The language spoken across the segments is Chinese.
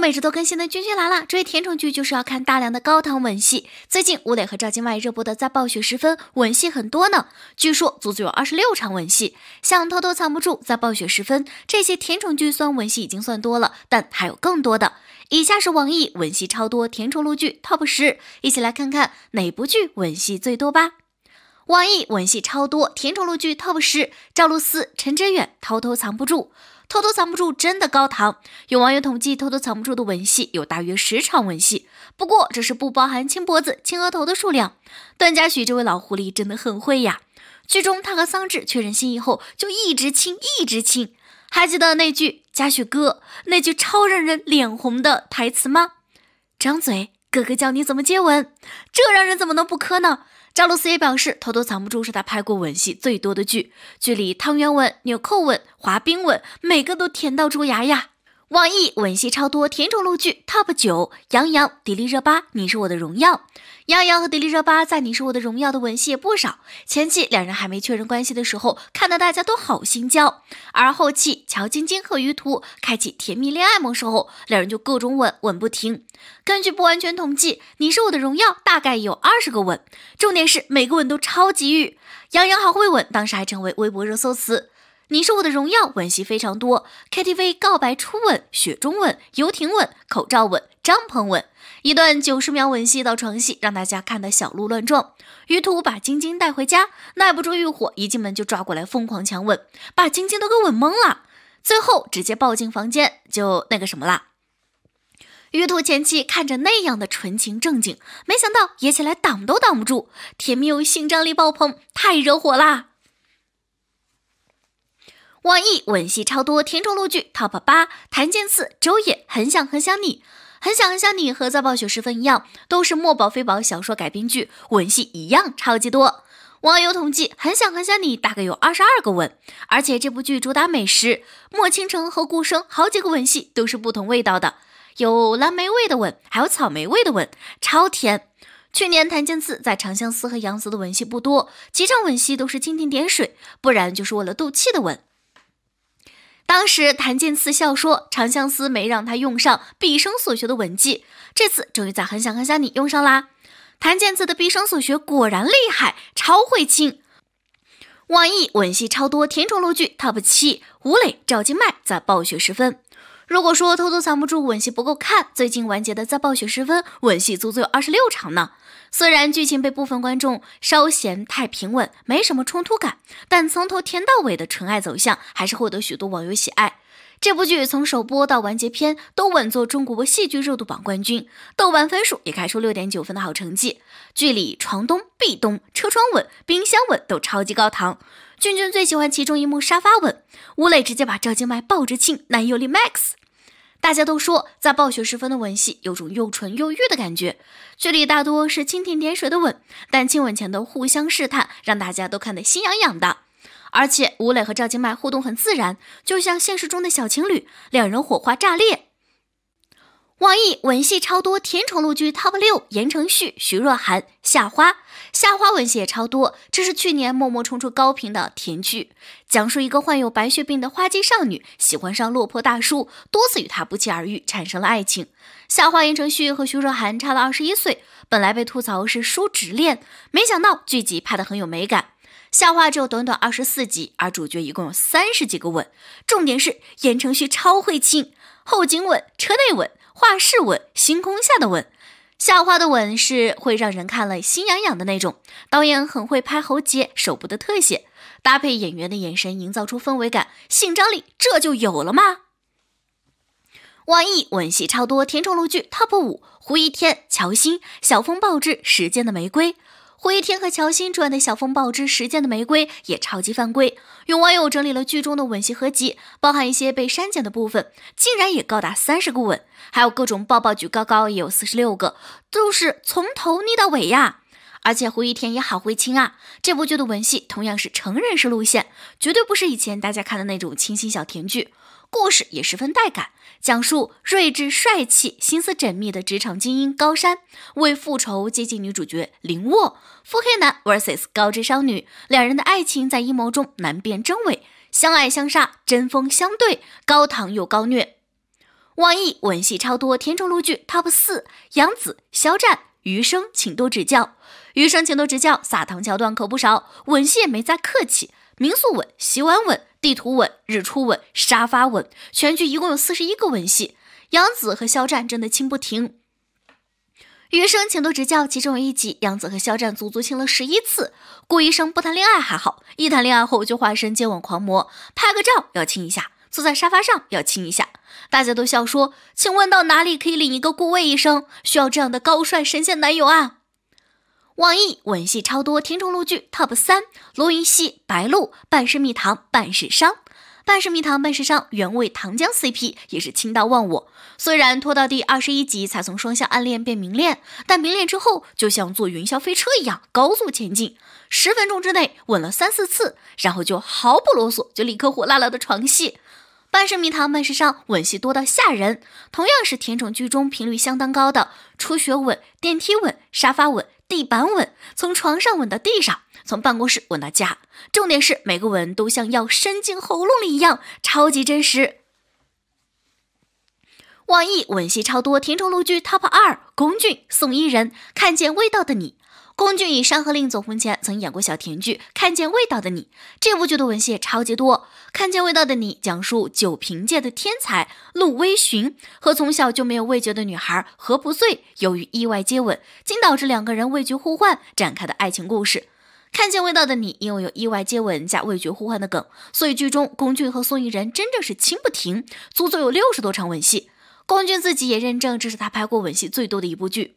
每周都更新的君君来了，追甜宠剧就是要看大量的高糖吻戏。最近吴磊和赵今麦热播的《在暴雪时分》吻戏很多呢，据说足足有二十六场吻戏，想偷偷藏不住。在《暴雪时分》，这些甜宠剧虽然吻戏已经算多了，但还有更多的。以下是网易吻戏超多甜宠路剧 TOP 十，一起来看看哪部剧吻戏最多吧。网易吻戏超多甜宠路剧 TOP 十，赵露思、陈哲远偷偷藏不住。偷偷藏不住真的高糖，有网友统计偷偷藏不住的吻戏有大约十场吻戏，不过这是不包含亲脖子、亲额头的数量。段嘉许这位老狐狸真的很会呀！剧中他和桑稚确认心意后就一直亲一直亲，还记得那句嘉许哥那句超让人脸红的台词吗？张嘴，哥哥教你怎么接吻，这让人怎么能不磕呢？扎露斯也表示，偷偷藏不住是他拍过吻戏最多的剧，剧里汤圆吻、纽扣吻、滑冰吻，每个都甜到蛀牙呀。网易吻戏超多甜宠路剧 TOP 九，杨洋、迪丽热巴，《你是我的荣耀》。杨洋和迪丽热巴在《你是我的荣耀》的吻戏也不少，前期两人还没确认关系的时候，看得大家都好心焦。而后期乔晶晶和于途开启甜蜜恋爱模式后，两人就各种吻，吻不停。根据不完全统计，《你是我的荣耀》大概有二十个吻，重点是每个吻都超级欲。杨洋好会吻，当时还成为微博热搜词。你是我的荣耀，吻戏非常多，KTV 告白初吻、雪中吻、游艇吻、口罩吻、帐篷吻，一段九十秒吻戏到床戏，让大家看得小鹿乱撞。余土把晶晶带回家，耐不住欲火，一进门就抓过来疯狂强吻，把晶晶都给吻懵了。最后直接抱进房间就那个什么啦。余土前期看着那样的纯情正经，没想到演起来挡都挡不住，甜蜜又性张力爆棚，太惹火啦！网易吻戏超多，甜宠路剧 top 八，谭健次、周也，《很想很想你》，《很想很想你》和《在暴雪时分》一样，都是墨宝非宝小说改编剧，吻戏一样超级多。网友统计，《很想很想你》大概有二十二个吻，而且这部剧主打美食，莫倾城和顾生好几个吻戏都是不同味道的，有蓝莓味的吻，还有草莓味的吻，超甜。去年谭健次在《长相思》和杨紫的吻戏不多，几场吻戏都是蜻蜓点水，不然就是为了斗气的吻。当时谭健次笑说：“长相思没让他用上毕生所学的吻技，这次终于在很想很想你用上啦。”谭健次的毕生所学果然厉害，超会亲。网易吻戏超多，甜宠陆剧 top 七，吴磊、赵今麦在暴雪时分。如果说偷偷藏不住吻戏不够看，最近完结的在暴雪时分，吻戏足足有二十六场呢。虽然剧情被部分观众稍嫌太平稳，没什么冲突感，但从头甜到尾的纯爱走向，还是获得许多网友喜爱。这部剧从首播到完结篇都稳坐中国戏剧热度榜冠军，豆瓣分数也开出六点九分的好成绩。剧里床咚、壁咚、车窗吻、冰箱吻都超级高糖，俊俊最喜欢其中一幕沙发吻。吴磊直接把赵今麦抱着亲，男友力 max。大家都说，在暴雪时分的吻戏有种又纯又欲的感觉。剧里大多是蜻蜓点水的吻，但亲吻前的互相试探让大家都看得心痒痒的。而且吴磊和赵今麦互动很自然，就像现实中的小情侣，两人火花炸裂。网易文戏超多，甜宠路剧 TOP 六，言承旭、徐若涵、夏花，夏花文戏也超多。这是去年默默冲出高频的甜剧，讲述一个患有白血病的花季少女喜欢上落魄大叔，多次与他不期而遇，产生了爱情。夏花、言承旭和徐若涵差了二十一岁，本来被吐槽是叔侄恋，没想到剧集拍得很有美感。《夏花》只有短短二十四集，而主角一共有三十几个吻。重点是，言承旭超会亲，后颈吻、车内吻、画室吻、星空下的吻，夏花的吻是会让人看了心痒痒的那种。导演很会拍喉结、手部的特写，搭配演员的眼神，营造出氛围感、性张力，这就有了嘛。网易吻戏超多填充路剧 TOP 五：胡一天、乔欣，《小风暴之时间的玫瑰》。胡一天和乔欣主演的《小风暴之时间的玫瑰》也超级犯规。有网友整理了剧中的吻戏合集，包含一些被删减的部分，竟然也高达三十个吻，还有各种抱抱举高高，也有四十六个，都是从头腻到尾呀。而且胡一天也好会亲啊！这部剧的吻戏同样是成人式路线，绝对不是以前大家看的那种清新小甜剧。故事也十分带感，讲述睿智帅气、心思缜密的职场精英高山为复仇接近女主角林沃，腹黑男 vs 高智商女，两人的爱情在阴谋中难辨真伪，相爱相杀，针锋相对，高糖又高虐。网易吻戏超多甜宠路剧 top 四，杨紫、肖战。余生请多指教，余生请多指教，撒糖桥段可不少，吻戏也没再客气，民宿吻、洗碗吻、地图吻、日出吻、沙发吻，全剧一共有四十一个吻戏，杨紫和肖战真的亲不停。余生请多指教，其中有一集杨紫和肖战足足亲了十一次。顾医生不谈恋爱还好，一谈恋爱后就化身接吻狂魔，拍个照要亲一下，坐在沙发上要亲一下。大家都笑说，请问到哪里可以领一个顾问医生？需要这样的高帅神仙男友啊！网易吻戏超多，听众路剧 TOP 三：罗云熙、白鹿，《半是蜜糖半是伤》。半是蜜糖半是伤，原味糖浆 CP 也是亲到忘我。虽然拖到第二十一集才从双向暗恋变明恋，但明恋之后就像坐云霄飞车一样高速前进，十分钟之内吻了三四次，然后就毫不啰嗦，就立刻火辣辣的床戏。半是蜜糖，半是伤，吻戏多到吓人。同样是甜宠剧中频率相当高的初学吻、电梯吻、沙发吻、地板吻，从床上吻到地上，从办公室吻到家。重点是每个吻都像要伸进喉咙里一样，超级真实。网易吻戏超多甜宠陆剧 TOP 二：龚俊、宋伊人，看见味道的你。龚俊以《山河令》走红前，曾演过小甜剧《看见味道的你》。这部剧的吻戏也超级多。《看见味道的你》讲述酒瓶界的天才陆微寻和从小就没有味觉的女孩何不醉，由于意外接吻，竟导致两个人味觉互换，展开的爱情故事。《看见味道的你》因为有意外接吻加味觉互换的梗，所以剧中龚俊和宋伊人真正是亲不停，足足有六十多场吻戏。龚俊自己也认证这是他拍过吻戏最多的一部剧。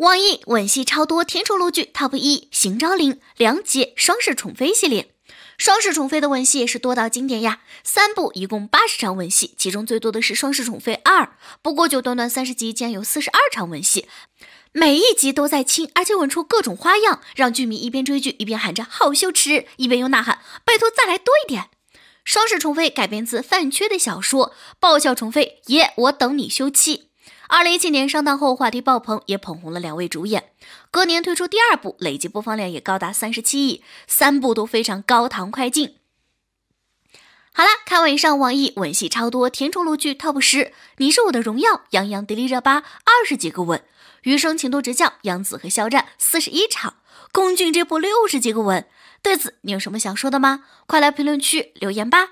网易吻戏超多甜宠陆剧 TOP 一：邢昭林、梁洁《双世宠妃》系列，《双世宠妃》的吻戏是多到经典呀，三部一共八十场吻戏，其中最多的是《双世宠妃二》，不过就短短三十集竟然有四十二场吻戏，每一集都在亲，而且吻出各种花样，让剧迷一边追剧一边喊着好羞耻，一边又呐喊拜托再来多一点。《双世宠妃》改编自范缺的小说《爆笑宠妃》，爷我等你休妻。二零一七年上档后话题爆棚，也捧红了两位主演。隔年推出第二部，累计播放量也高达三十七亿，三部都非常高糖快进。好了，看完以上，网易吻戏超多，填充路剧 TOP 十。你是我的荣耀，杨洋、迪丽热巴二十几个吻，余生请多指教，杨紫和肖战四十一场。龚俊这部六十几个吻，对此你有什么想说的吗？快来评论区留言吧。